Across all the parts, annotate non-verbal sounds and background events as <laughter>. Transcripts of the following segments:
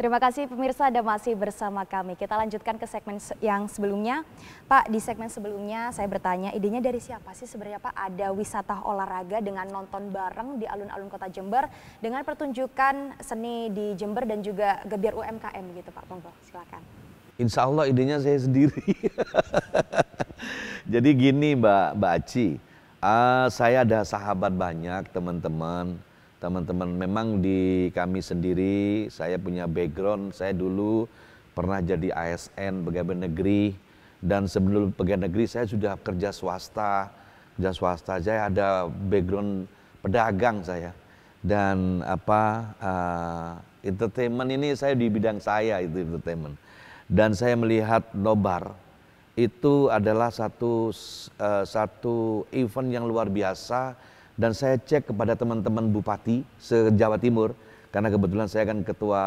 Terima kasih pemirsa ada masih bersama kami. Kita lanjutkan ke segmen yang sebelumnya. Pak, di segmen sebelumnya saya bertanya idenya dari siapa sih sebenarnya Pak? Ada wisata olahraga dengan nonton bareng di alun-alun kota Jember dengan pertunjukan seni di Jember dan juga gebiar UMKM gitu Pak. Monggo silakan. Insya Allah idenya saya sendiri. <laughs> Jadi gini Mbak, Mbak uh, saya ada sahabat banyak teman-teman teman-teman memang di kami sendiri saya punya background saya dulu pernah jadi ASN pegawai negeri dan sebelum pegawai negeri saya sudah kerja swasta kerja swasta saya ada background pedagang saya dan apa uh, entertainment ini saya di bidang saya itu entertainment dan saya melihat nobar itu adalah satu uh, satu event yang luar biasa dan saya cek kepada teman-teman bupati se-Jawa Timur karena kebetulan saya kan ketua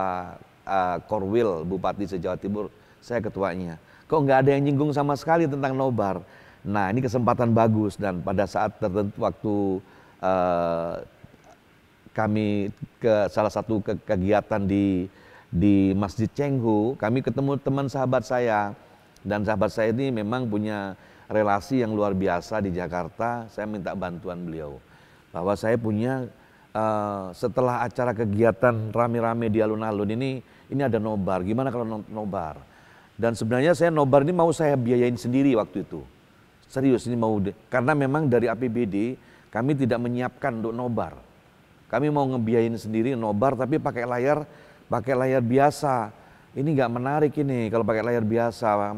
uh, Korwil bupati se-Jawa Timur, saya ketuanya. Kok nggak ada yang nyinggung sama sekali tentang nobar? Nah, ini kesempatan bagus dan pada saat tertentu waktu uh, kami ke salah satu ke kegiatan di di Masjid Cenghu, kami ketemu teman sahabat saya dan sahabat saya ini memang punya relasi yang luar biasa di Jakarta. Saya minta bantuan beliau bahwa saya punya uh, setelah acara kegiatan rame-rame di alun-alun ini ini ada nobar. Gimana kalau nobar? Dan sebenarnya saya nobar ini mau saya biayain sendiri waktu itu. Serius ini mau karena memang dari APBD kami tidak menyiapkan untuk nobar. Kami mau ngebiayain sendiri nobar tapi pakai layar pakai layar biasa. Ini nggak menarik ini kalau pakai layar biasa.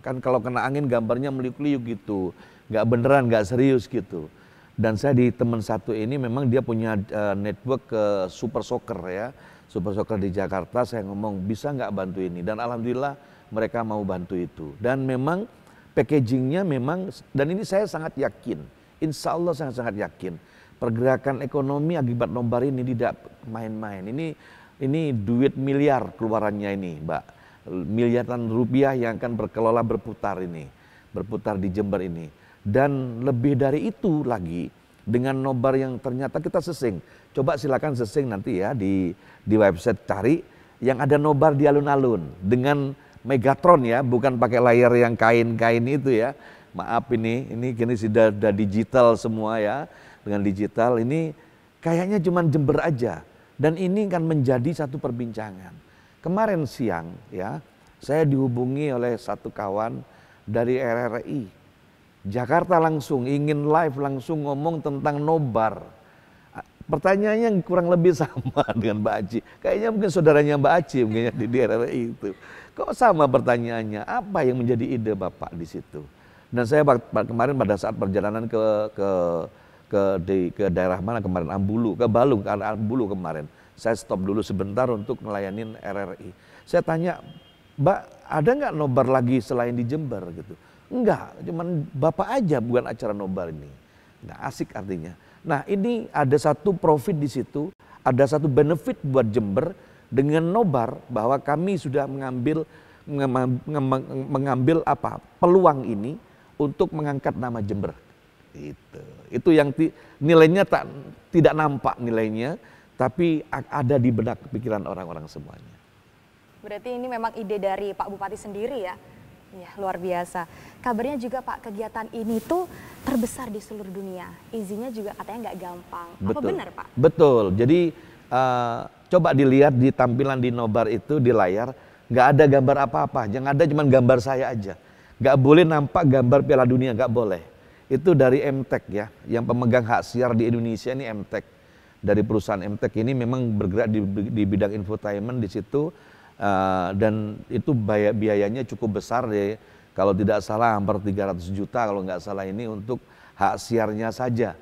Kan kalau kena angin gambarnya meliuk-liuk gitu. Nggak beneran, nggak serius gitu dan saya di teman satu ini memang dia punya uh, network ke uh, Super Soccer ya Super Soccer di Jakarta saya ngomong bisa nggak bantu ini dan alhamdulillah mereka mau bantu itu dan memang packagingnya memang dan ini saya sangat yakin insya Allah sangat-sangat yakin pergerakan ekonomi akibat nobar ini tidak main-main ini ini duit miliar keluarannya ini mbak miliaran rupiah yang akan berkelola berputar ini berputar di Jember ini dan lebih dari itu lagi dengan nobar yang ternyata kita sesing. Coba silakan sesing nanti ya di di website cari yang ada nobar di alun-alun dengan Megatron ya, bukan pakai layar yang kain-kain itu ya. Maaf ini, ini kini sudah, sudah digital semua ya. Dengan digital ini kayaknya cuman jember aja. Dan ini kan menjadi satu perbincangan. Kemarin siang ya, saya dihubungi oleh satu kawan dari RRI Jakarta langsung ingin live langsung ngomong tentang nobar. Pertanyaannya kurang lebih <laughs> sama dengan Mbak Aci. Kayaknya mungkin saudaranya Mbak Aci mungkin ya di daerah itu. Kok sama pertanyaannya? Apa yang menjadi ide Bapak di situ? Dan saya kemarin pada saat perjalanan ke ke ke di, ke daerah mana kemarin Ambulu, ke Balung, ke Ambulu kemarin. Saya stop dulu sebentar untuk melayanin RRI. Saya tanya, "Mbak, ada nggak nobar lagi selain di Jember gitu?" Enggak, cuman Bapak aja bukan acara nobar ini. Nah, asik artinya. Nah, ini ada satu profit di situ, ada satu benefit buat Jember dengan nobar bahwa kami sudah mengambil mengambil apa peluang ini untuk mengangkat nama Jember. Itu, itu yang ti, nilainya tak tidak nampak nilainya, tapi ada di benak pikiran orang-orang semuanya. Berarti ini memang ide dari Pak Bupati sendiri ya? Ya, luar biasa. Kabarnya juga Pak, kegiatan ini tuh terbesar di seluruh dunia. Izinnya juga katanya nggak gampang. Betul. Apa benar Pak? Betul. Jadi uh, coba dilihat di tampilan di nobar itu di layar, nggak ada gambar apa-apa. Yang ada cuma gambar saya aja. Nggak boleh nampak gambar Piala Dunia, nggak boleh. Itu dari MTEK ya, yang pemegang hak siar di Indonesia ini MTEK. Dari perusahaan MTEK ini memang bergerak di, di bidang infotainment di situ Eh, dan itu bay- biayanya cukup besar deh. Kalau tidak salah hampir 300 juta kalau nggak salah ini untuk hak siarnya saja.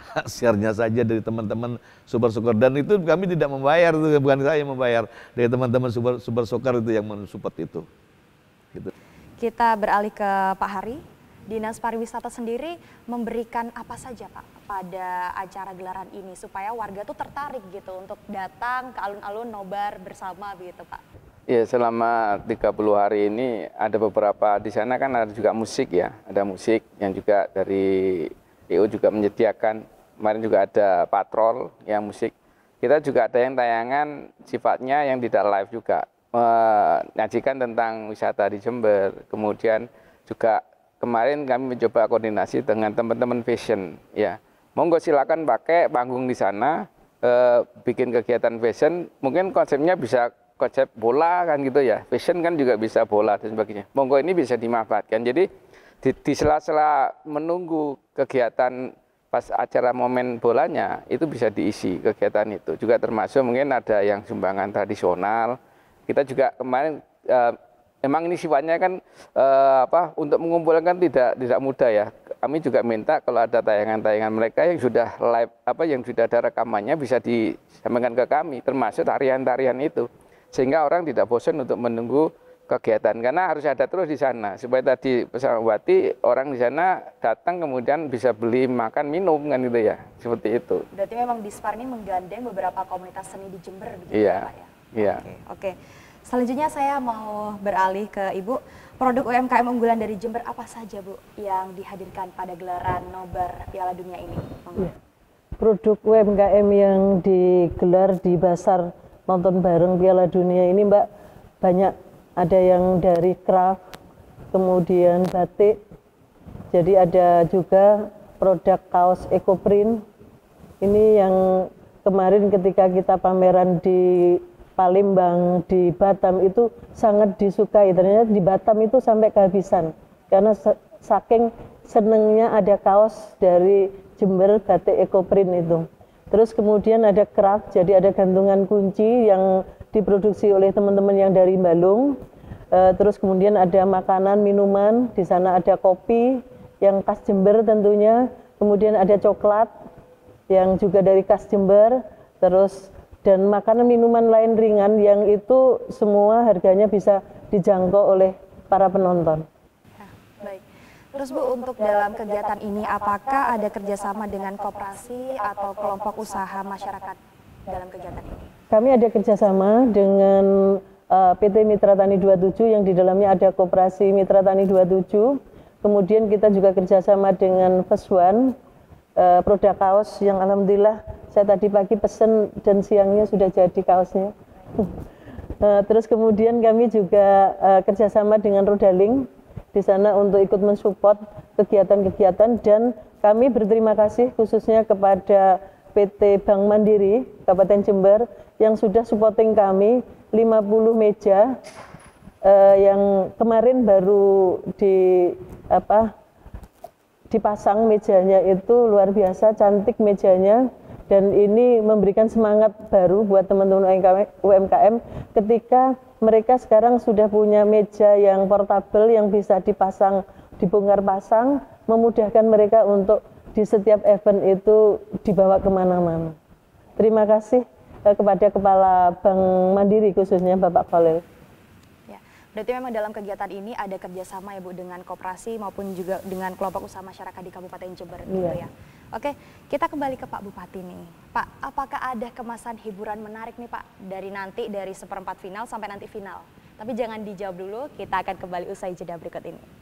<laughs> Hak siarnya saja dari teman-teman Super Soccer dan itu kami tidak membayar itu bukan saya yang membayar dari teman-teman Super Super Soccer itu yang mensupport itu. Gitu. Kita beralih ke Pak Hari. Dinas Pariwisata sendiri memberikan apa saja Pak pada acara gelaran ini supaya warga tuh tertarik gitu untuk datang ke alun-alun nobar bersama begitu Pak? Ya selama 30 hari ini ada beberapa di sana kan ada juga musik ya, ada musik yang juga dari EU juga menyediakan. Kemarin juga ada patrol yang musik. Kita juga ada yang tayangan sifatnya yang tidak live juga menyajikan tentang wisata di Jember. Kemudian juga kemarin kami mencoba koordinasi dengan teman-teman fashion ya. Monggo silakan pakai panggung di sana, eh, bikin kegiatan fashion. Mungkin konsepnya bisa konsep bola kan gitu ya. Fashion kan juga bisa bola dan sebagainya. Monggo ini bisa dimanfaatkan. Jadi di, di sela-sela menunggu kegiatan pas acara momen bolanya itu bisa diisi kegiatan itu. Juga termasuk mungkin ada yang sumbangan tradisional. Kita juga kemarin eh, emang ini sifatnya kan eh, apa untuk mengumpulkan tidak tidak mudah ya. Kami juga minta kalau ada tayangan-tayangan mereka yang sudah live apa yang sudah ada rekamannya bisa disampaikan ke kami termasuk tarian-tarian itu sehingga orang tidak bosan untuk menunggu kegiatan karena harus ada terus di sana supaya tadi pesan Wati orang di sana datang kemudian bisa beli makan minum kan gitu ya seperti itu. Berarti memang Dispar ini menggandeng beberapa komunitas seni di Jember gitu iya. ya Pak ya? Iya. Oke. Okay. Selanjutnya saya mau beralih ke Ibu. Produk UMKM unggulan dari Jember apa saja Bu yang dihadirkan pada gelaran nobar Piala Dunia ini? Iya. Produk UMKM yang digelar di pasar nonton bareng Piala Dunia ini Mbak banyak ada yang dari craft kemudian batik jadi ada juga produk kaos ecoprint ini yang kemarin ketika kita pameran di Palembang di Batam itu sangat disukai ternyata di Batam itu sampai kehabisan karena saking senengnya ada kaos dari Jember batik ecoprint itu Terus kemudian ada kerak, jadi ada gantungan kunci yang diproduksi oleh teman-teman yang dari Balung. Eh, terus kemudian ada makanan, minuman, di sana ada kopi yang khas Jember tentunya. Kemudian ada coklat yang juga dari khas Jember. Terus dan makanan minuman lain ringan yang itu semua harganya bisa dijangkau oleh para penonton. Terus Bu, untuk dalam kegiatan ini apakah ada kerjasama dengan kooperasi atau kelompok usaha masyarakat dalam kegiatan ini? Kami ada kerjasama dengan uh, eh, PT Mitra Tani 27 yang di dalamnya ada kooperasi Mitra Tani 27. Kemudian kita juga kerjasama dengan Peswan uh, eh, produk kaos yang alhamdulillah saya tadi pagi pesen dan siangnya sudah jadi kaosnya. uh, <laughs> terus kemudian kami juga uh, kerjasama dengan Rodaling di sana untuk ikut mensupport kegiatan-kegiatan dan kami berterima kasih khususnya kepada PT Bank Mandiri Kabupaten Jember yang sudah supporting kami 50 meja eh, yang kemarin baru di apa dipasang mejanya itu luar biasa cantik mejanya dan ini memberikan semangat baru buat teman-teman UMKM ketika mereka sekarang sudah punya meja yang portable yang bisa dipasang dibongkar pasang memudahkan mereka untuk di setiap event itu dibawa kemana-mana. Terima kasih eh, kepada Kepala Bank Mandiri khususnya Bapak Khalil. Ya, berarti memang dalam kegiatan ini ada kerjasama ya Bu dengan kooperasi maupun juga dengan kelompok usaha masyarakat di Kabupaten Jember gitu Iya. gitu ya. Oke, kita kembali ke Pak Bupati nih. Pak, apakah ada kemasan hiburan menarik nih Pak dari nanti dari seperempat final sampai nanti final? Tapi jangan dijawab dulu, kita akan kembali usai jeda berikut ini.